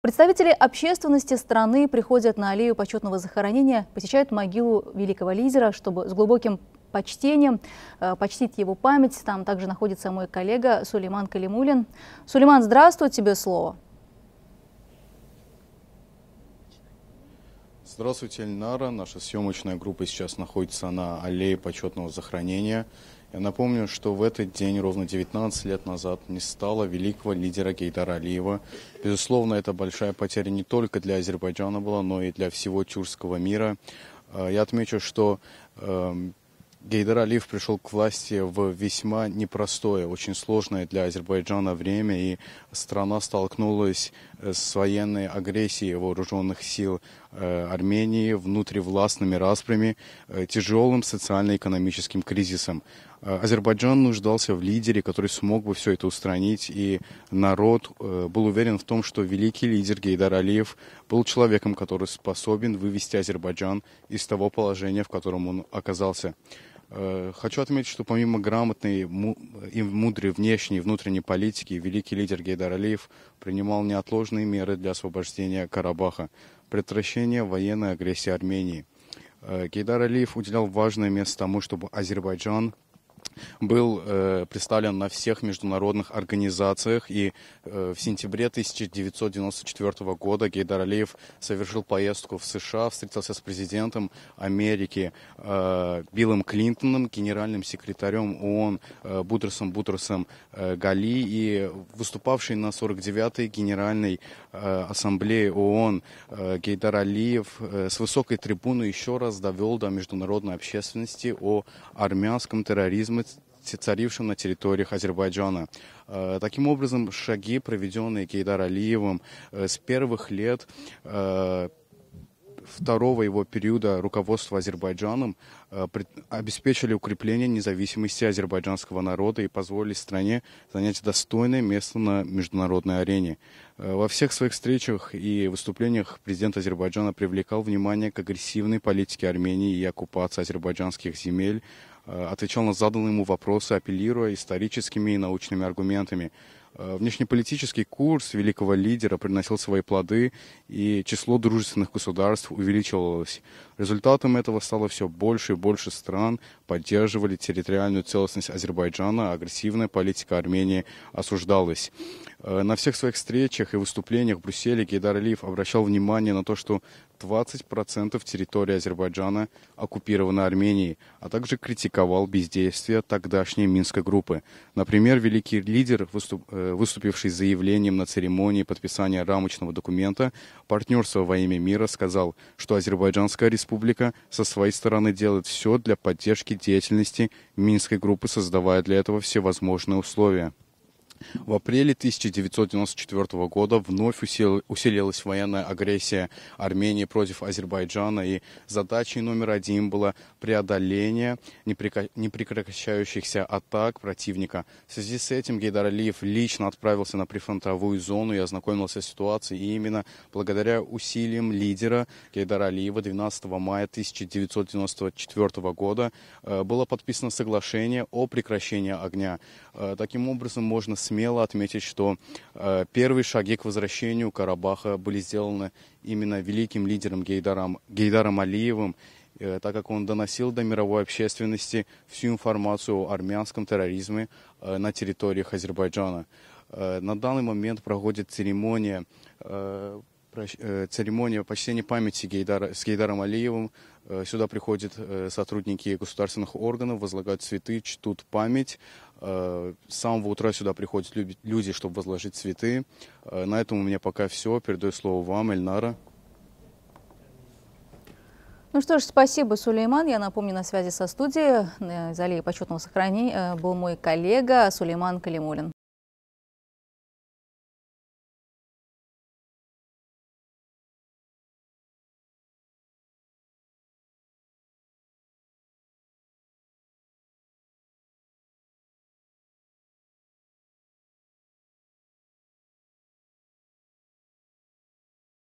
Представители общественности страны приходят на аллею почетного захоронения, посещают могилу великого лидера, чтобы с глубоким почтением, э, почтить его память. Там также находится мой коллега Сулейман Калимулин. Сулейман, здравствуй, тебе слово. Здравствуйте, Эльнара. Наша съемочная группа сейчас находится на аллее почетного захоронения. Я напомню, что в этот день, ровно 19 лет назад, не стало великого лидера Гейдара Алиева. Безусловно, это большая потеря не только для Азербайджана была, но и для всего тюркского мира. Э, я отмечу, что эм, Гейдар Алиев пришел к власти в весьма непростое, очень сложное для Азербайджана время, и страна столкнулась с военной агрессией вооруженных сил э, Армении, внутривластными распрями, э, тяжелым социально-экономическим кризисом. Э, Азербайджан нуждался в лидере, который смог бы все это устранить, и народ был уверен в том, что великий лидер Гейдар Алиев был человеком, который способен вывести Азербайджан из того положения, в котором он оказался. Э, хочу отметить, что помимо грамотной и мудрой внешней и внутренней политики, великий лидер Гейдар Алиев принимал неотложные меры для освобождения Карабаха, предотвращения военной агрессии Армении. Э, Гейдар Алиев уделял важное место тому, чтобы Азербайджан был э, представлен на всех международных организациях. И э, в сентябре 1994 года Гейдар Алиев совершил поездку в США, встретился с президентом Америки э, Биллом Клинтоном, генеральным секретарем ООН э, Бутерсом Бутерсом э, Гали и выступавший на 49-й Генеральной э, Ассамблее ООН э, Гейдар Алиев э, с высокой трибуны еще раз довел до международной общественности о армянском терроризме, царившим на территориях Азербайджана. Э, таким образом, шаги, проведенные Кейдар Алиевым э, с первых лет э, второго его периода руководства Азербайджаном обеспечили укрепление независимости азербайджанского народа и позволили стране занять достойное место на международной арене. во всех своих встречах и выступлениях президент Азербайджана привлекал внимание к агрессивной политике Армении и оккупации азербайджанских земель, Э, отвечал на заданные ему вопросы, апеллируя историческими и научными аргументами. Э, внешнеполитический курс великого лидера приносил свои плоды, и число дружественных государств увеличивалось. Результатом этого стало все больше и больше стран, поддерживали территориальную целостность Азербайджана, агрессивная политика Армении осуждалась. Э, на всех своих встречах и выступлениях в Брюсселе Гейдар Алиев обращал внимание на то, что 20% территории Азербайджана оккупированы Арменией, а также критиковал бездействие тогдашней Минской группы. Например, великий лидер, выступ, э, выступивший с заявлением на церемонии подписания рамочного документа «Партнерство во имя мира», сказал, что Азербайджанская республика со своей стороны делает все для поддержки деятельности Минской группы, создавая для этого все возможные условия. В апреле 1994 года вновь усилилась военная агрессия Армении против Азербайджана, и задачей номер один было преодоление непрекращающихся атак противника. В связи с этим Гейдар Алиев лично отправился на прифронтовую зону и ознакомился с ситуацией. И именно благодаря усилиям лидера Гейдара Алиева 12 мая 1994 года э, было подписано соглашение о прекращении огня. Э, таким образом, можно смело отметить, что э, первые шаги к возвращению Карабаха были сделаны именно великим лидером Гейдаром, Гейдаром Алиевым, э, так как он доносил до мировой общественности всю информацию о армянском терроризме э, на территориях Азербайджана. Э, на данный момент проходит церемония э, э церемония почтения памяти Гейдара, с Гейдаром Алиевым. Э, сюда приходят э, сотрудники государственных органов, возлагают цветы, чтут память. Э, с самого утра сюда приходят люди, чтобы возложить цветы. Э, на этом у меня пока все. Передаю слово вам, Эльнара. Ну что ж, спасибо, Сулейман. Я напомню, на связи со студией э, из аллеи почетного сохранения был мой коллега Сулейман Калимулин.